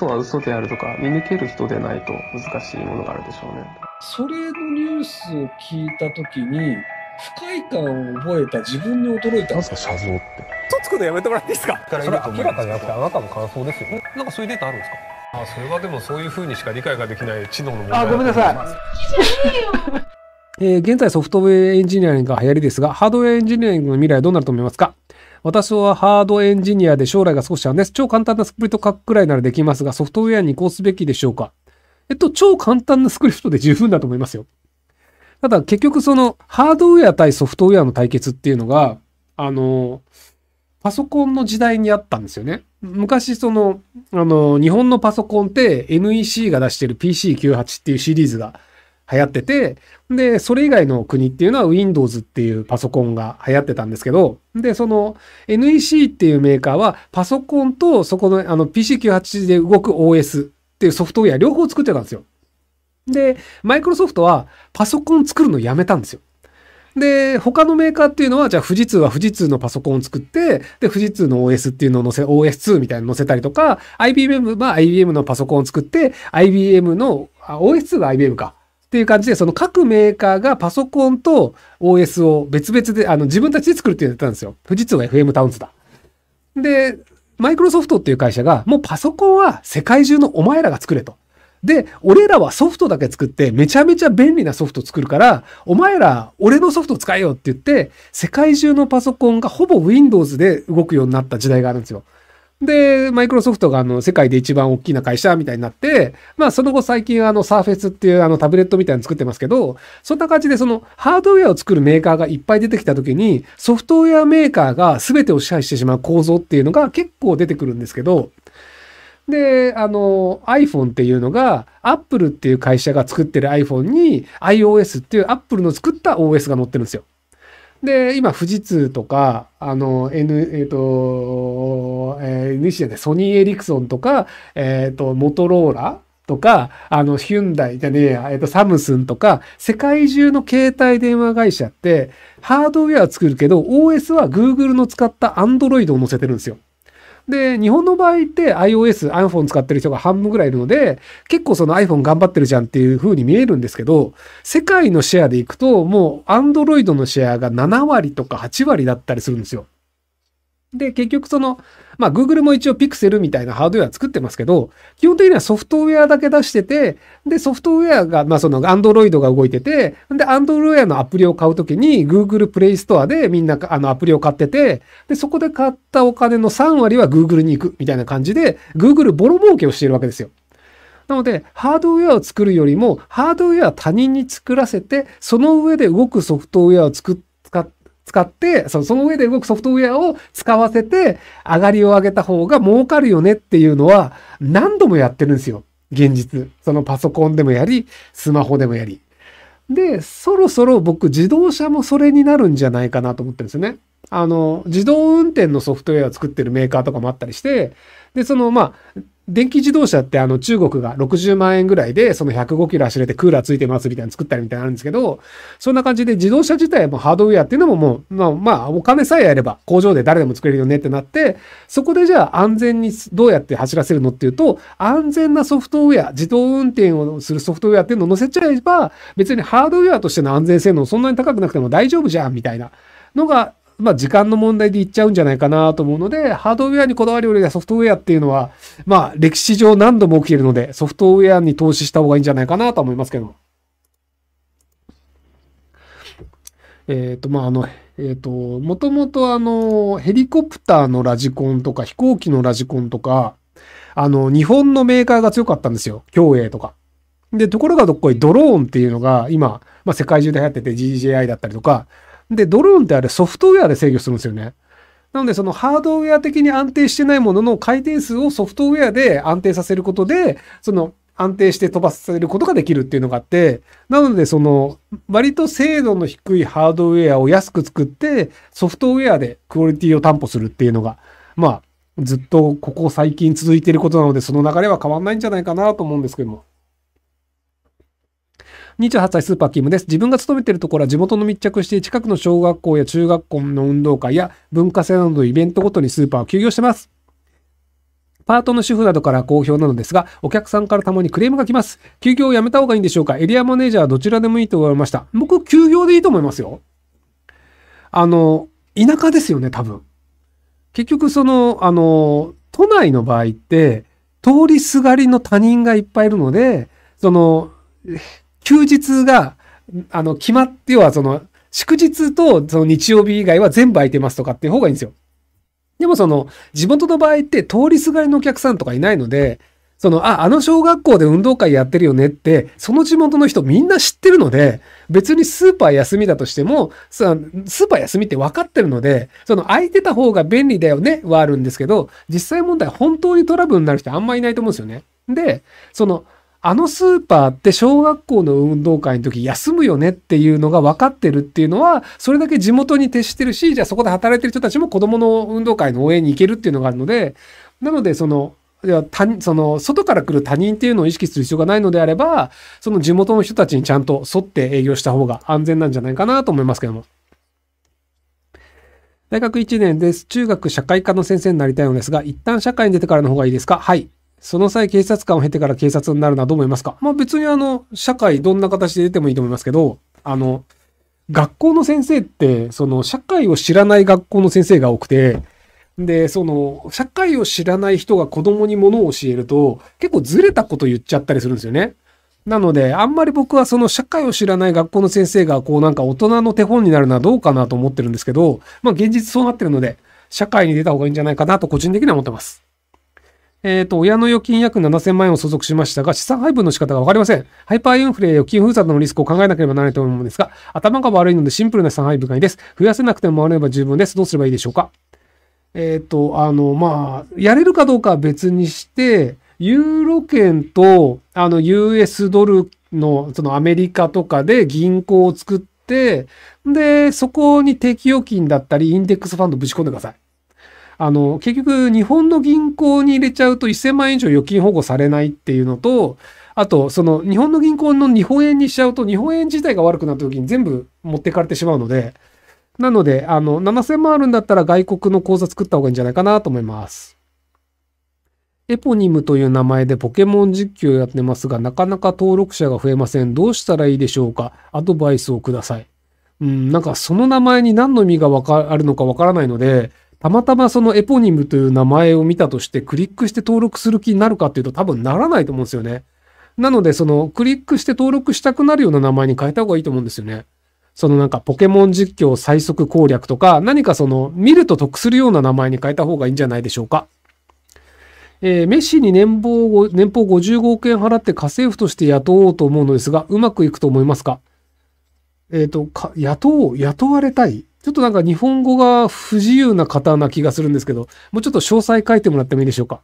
嘘は嘘であるとか見抜ける人でないと難しいものがあるでしょうね。それのニュースを聞いた時に不快感を覚えた自分に驚いたんすか写像って嘘つくのやめてもらっていいですかそれ明らかじゃなてあなたの感想ですよなんかそういうデータあるんですかあそれはでもそういうふうにしか理解ができない知能の問題あごめんなさい えー、現在ソフトウェアエンジニアリングが流行りですが、ハードウェアエンジニアリングの未来はどうなると思いますか私はハードエンジニアで将来が少しあるんです。超簡単なスクリプト書くくらいならできますが、ソフトウェアに移行すべきでしょうかえっと、超簡単なスクリプトで十分だと思いますよ。ただ、結局その、ハードウェア対ソフトウェアの対決っていうのが、あの、パソコンの時代にあったんですよね。昔その、あの、日本のパソコンって NEC が出してる PC98 っていうシリーズが流行ってて、で、それ以外の国っていうのは Windows っていうパソコンが流行ってたんですけど、で、その NEC っていうメーカーはパソコンとそこのあの PC98 で動く OS っていうソフトウェア両方作ってたんですよ。で、マイクロソフトはパソコン作るのやめたんですよ。で、他のメーカーっていうのは、じゃあ富士通は富士通のパソコンを作って、で、富士通の OS っていうのを載せ、OS2 みたいな載せたりとか、IBM は IBM のパソコンを作って、IBM の、OS2 が IBM か。っていう感じで、その各メーカーがパソコンと OS を別々で、あの、自分たちで作るっていうのやったんですよ。富士通は FM タウンズだ。で、マイクロソフトっていう会社が、もうパソコンは世界中のお前らが作れと。で、俺らはソフトだけ作って、めちゃめちゃ便利なソフト作るから、お前ら、俺のソフト使えよって言って、世界中のパソコンがほぼ Windows で動くようになった時代があるんですよ。で、マイクロソフトがあの世界で一番大きな会社みたいになって、まあその後最近あのサーフェスっていうあのタブレットみたいなの作ってますけど、そんな感じでそのハードウェアを作るメーカーがいっぱい出てきた時に、ソフトウェアメーカーが全てを支配してしまう構造っていうのが結構出てくるんですけど、で、あの iPhone っていうのが Apple っていう会社が作ってる iPhone に iOS っていう Apple の作った OS が載ってるんですよ。で、今、富士通とか、あの、N、えっ、ー、と、えー、西でソニー・エリクソンとか、えっ、ー、と、モトローラとか、あの、ヒュンダイじゃねえや、えっ、ー、と、サムスンとか、世界中の携帯電話会社って、ハードウェア作るけど、OS は Google の使った Android を載せてるんですよ。で、日本の場合って iOS、iPhone 使ってる人が半分ぐらいいるので、結構その iPhone 頑張ってるじゃんっていう風に見えるんですけど、世界のシェアでいくと、もう Android のシェアが7割とか8割だったりするんですよ。で、結局その、まあ、Google も一応 Pixel みたいなハードウェア作ってますけど、基本的にはソフトウェアだけ出してて、で、ソフトウェアが、まあ、その Android が動いてて、で、Android のアプリを買うときに Google Play Store でみんなあのアプリを買ってて、で、そこで買ったお金の3割は Google に行くみたいな感じで、Google ボロ儲けをしているわけですよ。なので、ハードウェアを作るよりも、ハードウェア他人に作らせて、その上で動くソフトウェアを作って、使って、その上で動くソフトウェアを使わせて、上がりを上げた方が儲かるよねっていうのは、何度もやってるんですよ。現実。そのパソコンでもやり、スマホでもやり。で、そろそろ僕自動車もそれになるんじゃないかなと思ってるんですよね。あの、自動運転のソフトウェアを作ってるメーカーとかもあったりして、で、その、まあ、電気自動車ってあの中国が60万円ぐらいでその105キロ走れてクーラーついてますみたいなの作ったりみたいなのあるんですけど、そんな感じで自動車自体もハードウェアっていうのももう、まあ、まあ、お金さえあれば工場で誰でも作れるよねってなって、そこでじゃあ安全にどうやって走らせるのっていうと、安全なソフトウェア、自動運転をするソフトウェアっていうのを載せちゃえば、別にハードウェアとしての安全性能そんなに高くなくても大丈夫じゃんみたいなのがまあ、時間の問題でいっちゃうんじゃないかなと思うので、ハードウェアにこだわるよりはソフトウェアっていうのは、まあ、歴史上何度も起きているので、ソフトウェアに投資した方がいいんじゃないかなと思いますけど。えっ、ー、と、まあ、あの、えっ、ー、と、もともとあの、ヘリコプターのラジコンとか、飛行機のラジコンとか、あの、日本のメーカーが強かったんですよ。競泳とか。で、ところがどっこいドローンっていうのが今、まあ、世界中で流行ってて GJI だったりとか、で、ドローンってあれソフトウェアで制御するんですよね。なので、そのハードウェア的に安定してないものの回転数をソフトウェアで安定させることで、その安定して飛ばさせることができるっていうのがあって、なので、その、割と精度の低いハードウェアを安く作って、ソフトウェアでクオリティを担保するっていうのが、まあ、ずっとここ最近続いていることなので、その流れは変わんないんじゃないかなと思うんですけども。28歳スーパーキムです。自分が勤めているところは地元の密着して、近くの小学校や中学校の運動会や文化祭などのイベントごとにスーパーを休業してます。パートの主婦などから好評なのですが、お客さんからたまにクレームが来ます。休業をやめた方がいいんでしょうかエリアマネージャーはどちらでもいいと思いました。僕、休業でいいと思いますよ。あの、田舎ですよね、多分。結局、その、あの、都内の場合って、通りすがりの他人がいっぱいいるので、その、休日が、あの、決まって、要はその、祝日とその日曜日以外は全部空いてますとかっていう方がいいんですよ。でもその、地元の場合って通りすがりのお客さんとかいないので、その、あ、あの小学校で運動会やってるよねって、その地元の人みんな知ってるので、別にスーパー休みだとしても、スーパー休みって分かってるので、その空いてた方が便利だよねはあるんですけど、実際問題本当にトラブルになる人あんまいないと思うんですよね。で、その、あのスーパーって小学校の運動会の時休むよねっていうのが分かってるっていうのは、それだけ地元に徹してるし、じゃあそこで働いてる人たちも子供の運動会の応援に行けるっていうのがあるので、なので、その、は他その外から来る他人っていうのを意識する必要がないのであれば、その地元の人たちにちゃんと沿って営業した方が安全なんじゃないかなと思いますけども。大学1年です。中学社会科の先生になりたいのですが、一旦社会に出てからの方がいいですかはい。その際警察官を経てから警察になるのはどう思いますかまあ別にあの、社会どんな形で出てもいいと思いますけど、あの、学校の先生って、その社会を知らない学校の先生が多くて、で、その、社会を知らない人が子供に物を教えると、結構ずれたこと言っちゃったりするんですよね。なので、あんまり僕はその社会を知らない学校の先生が、こうなんか大人の手本になるのはどうかなと思ってるんですけど、まあ現実そうなってるので、社会に出た方がいいんじゃないかなと個人的には思ってます。えっ、ー、と、親の預金約7000万円を相続しましたが、資産配分の仕方がわかりません。ハイパーインフレや預金封鎖のリスクを考えなければならないと思うのですが、頭が悪いのでシンプルな資産配分がいいです。増やせなくても回れば十分です。どうすればいいでしょうかえっ、ー、と、あの、まあ、やれるかどうかは別にして、ユーロ圏と、あの、US ドルの、そのアメリカとかで銀行を作って、で、そこに定期預金だったり、インデックスファンドぶち込んでください。あの、結局、日本の銀行に入れちゃうと1000万円以上預金保護されないっていうのと、あと、その、日本の銀行の日本円にしちゃうと、日本円自体が悪くなった時に全部持ってかれてしまうので、なので、あの、7000万あるんだったら外国の口座作った方がいいんじゃないかなと思います。エポニムという名前でポケモン実況をやってますが、なかなか登録者が増えません。どうしたらいいでしょうかアドバイスをください。うん、なんかその名前に何の意味がわかあるのかわからないので、たまたまそのエポニムという名前を見たとしてクリックして登録する気になるかっていうと多分ならないと思うんですよね。なのでそのクリックして登録したくなるような名前に変えた方がいいと思うんですよね。そのなんかポケモン実況最速攻略とか何かその見ると得するような名前に変えた方がいいんじゃないでしょうか。えー、メッシに年俸年俸55億円払って家政婦として雇おうと思うのですが、うまくいくと思いますかえっ、ー、と、雇おう、雇われたいちょっとなんか日本語が不自由な方な気がするんですけど、もうちょっと詳細書いてもらってもいいでしょうか。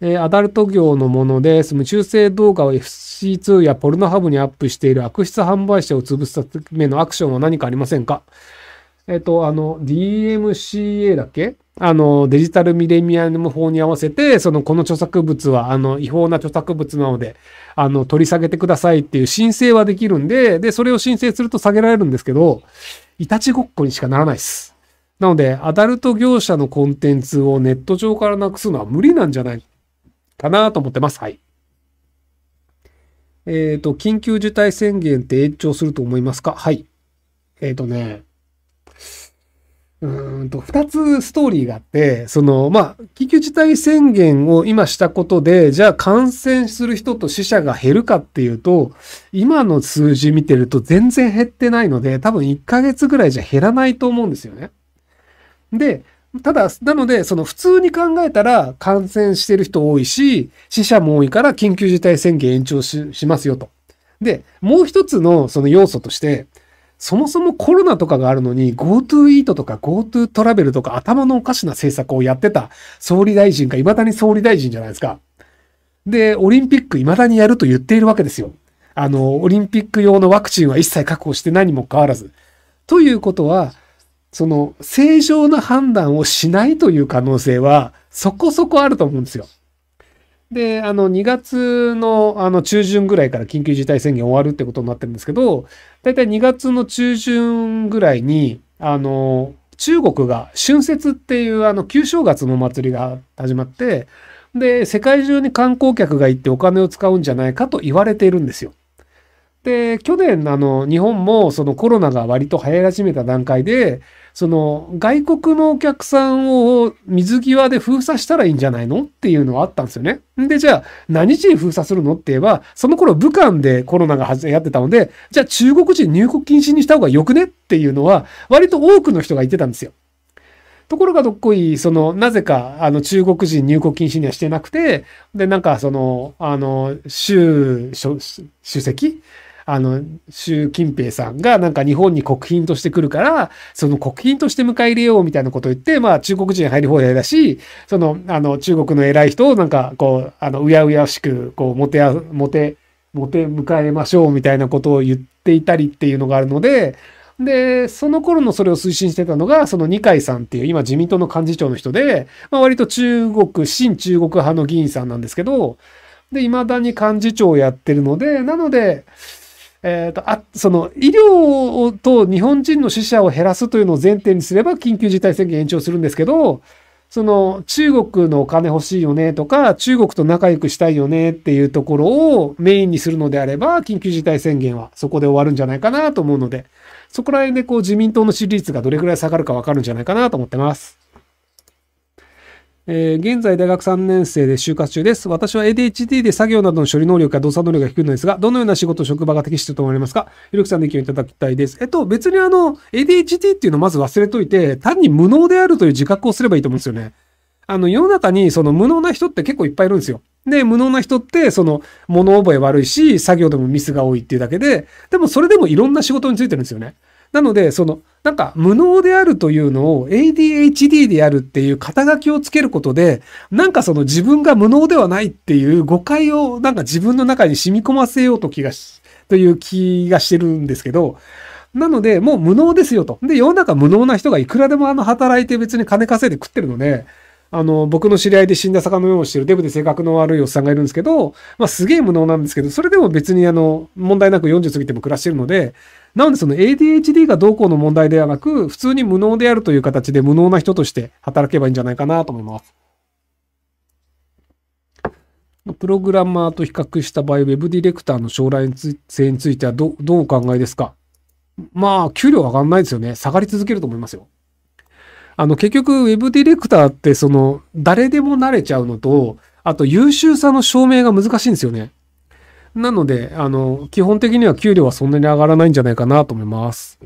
えー、アダルト業のものです。の中性動画を FC2 やポルノハブにアップしている悪質販売者を潰すためのアクションは何かありませんかえっ、ー、と、あの、DMCA だっけあの、デジタルミレニアム法に合わせて、その、この著作物は、あの、違法な著作物なので、あの、取り下げてくださいっていう申請はできるんで、で、それを申請すると下げられるんですけど、いたちごっこにしかならないです。なので、アダルト業者のコンテンツをネット上からなくすのは無理なんじゃないかなと思ってます。はい。えっ、ー、と、緊急事態宣言って延長すると思いますかはい。えっ、ー、とね、うんと、二つストーリーがあって、その、まあ、緊急事態宣言を今したことで、じゃあ感染する人と死者が減るかっていうと、今の数字見てると全然減ってないので、多分1ヶ月ぐらいじゃ減らないと思うんですよね。で、ただ、なので、その普通に考えたら感染してる人多いし、死者も多いから緊急事態宣言延長しますよと。で、もう一つのその要素として、そもそもコロナとかがあるのに GoTo イートとか GoTo トラベルとか頭のおかしな政策をやってた総理大臣が未だに総理大臣じゃないですか。で、オリンピック未だにやると言っているわけですよ。あの、オリンピック用のワクチンは一切確保して何も変わらず。ということは、その正常な判断をしないという可能性はそこそこあると思うんですよ。で、あの、2月のあの中旬ぐらいから緊急事態宣言終わるってことになってるんですけど、だいたい2月の中旬ぐらいに、あの、中国が春節っていうあの旧正月の祭りが始まって、で、世界中に観光客が行ってお金を使うんじゃないかと言われているんですよ。で、去年、あの、日本もそのコロナが割と流行り始めた段階で、その外国のお客さんを水際で封鎖したらいいんじゃないのっていうのはあったんですよね。で、じゃあ何時に封鎖するのって言えば、その頃武漢でコロナがはやってたので、じゃあ中国人入国禁止にした方がよくねっていうのは、割と多くの人が言ってたんですよ。ところがどっこい、その、なぜか、あの、中国人入国禁止にはしてなくて、で、なんか、その、あの、習、主席あの、習近平さんがなんか日本に国賓として来るから、その国賓として迎え入れようみたいなことを言って、まあ中国人入り放題だし、その、あの、中国の偉い人をなんかこう、あの、うやうやしく、こう、もてあ、もて、もて迎えましょうみたいなことを言っていたりっていうのがあるので、で、その頃のそれを推進してたのが、その二階さんっていう、今自民党の幹事長の人で、まあ、割と中国、新中国派の議員さんなんですけど、で、未だに幹事長をやってるので、なので、えーと、あその医療と日本人の死者を減らすというのを前提にすれば緊急事態宣言延長するんですけどその中国のお金欲しいよねとか中国と仲良くしたいよねっていうところをメインにするのであれば緊急事態宣言はそこで終わるんじゃないかなと思うのでそこら辺でこう自民党の支持率がどれぐらい下がるか分かるんじゃないかなと思ってます。えー、現在大学3年生で就活中です。私は ADHD で作業などの処理能力や動作能力が低いのですが、どのような仕事、職場が適していると思われますかひろきさんの意見をいただきたいです。えっと、別にあの、ADHD っていうのをまず忘れといて、単に無能であるという自覚をすればいいと思うんですよね。あの、世の中にその無能な人って結構いっぱいいるんですよ。で、無能な人って、その、物覚え悪いし、作業でもミスが多いっていうだけで、でもそれでもいろんな仕事についてるんですよね。なので、その、なんか、無能であるというのを ADHD であるっていう肩書きをつけることで、なんかその自分が無能ではないっていう誤解をなんか自分の中に染み込ませようと気がし、という気がしてるんですけど、なので、もう無能ですよと。で、世の中無能な人がいくらでもあの働いて別に金稼いで食ってるので、あの、僕の知り合いで死んだ魚のようにしてるデブで性格の悪いおっさんがいるんですけど、まあすげえ無能なんですけど、それでも別にあの、問題なく40過ぎても暮らしてるので、なのでその ADHD がどうこうの問題ではなく、普通に無能であるという形で無能な人として働けばいいんじゃないかなと思います。プログラマーと比較した場合、ウェブディレクターの将来性についてはどどうお考えですかまあ、給料上がんないですよね。下がり続けると思いますよ。あの、結局、ウェブディレクターって、その、誰でも慣れちゃうのと、あと、優秀さの証明が難しいんですよね。なので、あの、基本的には給料はそんなに上がらないんじゃないかなと思います。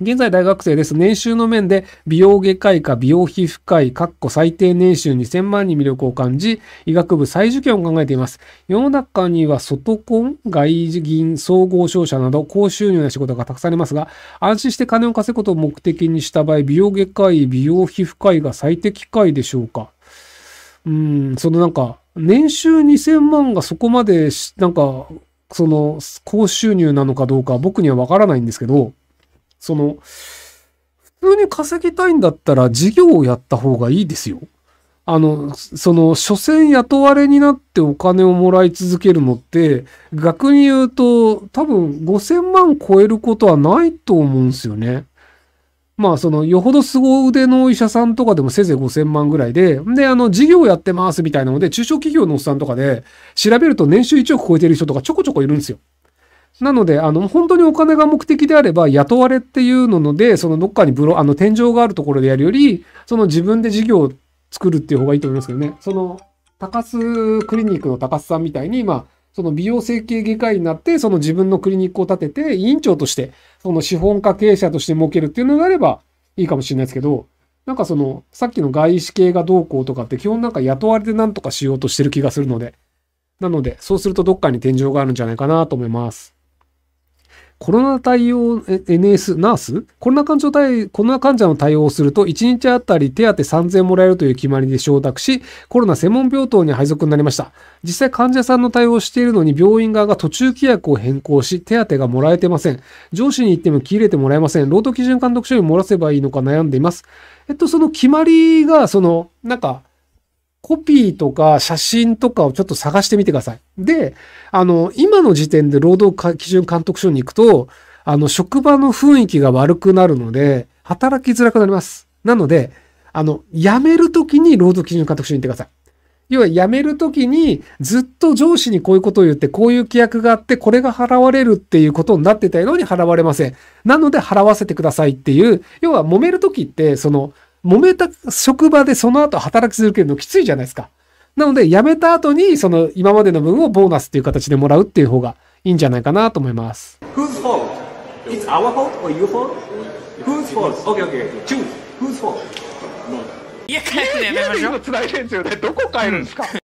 現在大学生です。年収の面で美容外科医か美容皮膚科医、かっこ最低年収2000万に魅力を感じ、医学部再受験を考えています。世の中には外婚、外銀、総合商社など高収入な仕事がたくさんありますが、安心して金を稼ぐことを目的にした場合、美容外科医、美容皮膚科医が最適解でしょうかうーん、そのなんか、年収2000万がそこまでなんか、その、高収入なのかどうか僕にはわからないんですけど、その、普通に稼ぎたいんだったら事業をやった方がいいですよ。あの、その、所詮雇われになってお金をもらい続けるのって、逆に言うと、多分5000万超えることはないと思うんですよね。まあそのよほど凄腕のお医者さんとかでもせいぜい5000万ぐらいで、であの事業やってますみたいなので中小企業のおっさんとかで調べると年収1億超えてる人とかちょこちょこいるんですよ。なので、あの、本当にお金が目的であれば、雇われっていうので、そのどっかにブロ、あの、天井があるところでやるより、その自分で事業を作るっていう方がいいと思いますけどね。その、高須クリニックの高須さんみたいに、まあ、その美容整形外科医になって、その自分のクリニックを立てて、委員長として、その資本家経営者として設けるっていうのがあればいいかもしれないですけど、なんかその、さっきの外資系がどうこうとかって基本なんか雇われてなんとかしようとしてる気がするので、なので、そうするとどっかに天井があるんじゃないかなと思います。コロナ対応 NS、ナースコロナ患者対、コロナ患者の対応をすると、1日あたり手当3000もらえるという決まりで承諾し、コロナ専門病棟に配属になりました。実際患者さんの対応をしているのに、病院側が途中規約を変更し、手当がもらえてません。上司に行っても切れてもらえません。労働基準監督署に漏らせばいいのか悩んでいます。えっと、その決まりが、その、なんか、コピーとか写真とかをちょっと探してみてください。で、あの、今の時点で労働基準監督署に行くと、あの、職場の雰囲気が悪くなるので、働きづらくなります。なので、あの、辞めるときに労働基準監督署に行ってください。要は辞めるときにずっと上司にこういうことを言って、こういう規約があって、これが払われるっていうことになってたように払われません。なので払わせてくださいっていう、要は揉めるときって、その揉めた職場でその後働き続けるのきついじゃないですか。なので、辞めた後に、その今までの分をボーナスっていう形でもらうっていう方がいいんじゃないかなと思います。Whose fault? It's our fault or your fault? Whose fault? Okay, okay, okay. Choose. Whose fault? 家帰るのやめましょう。家帰るの辛いですよね。どこ帰るんですか、うん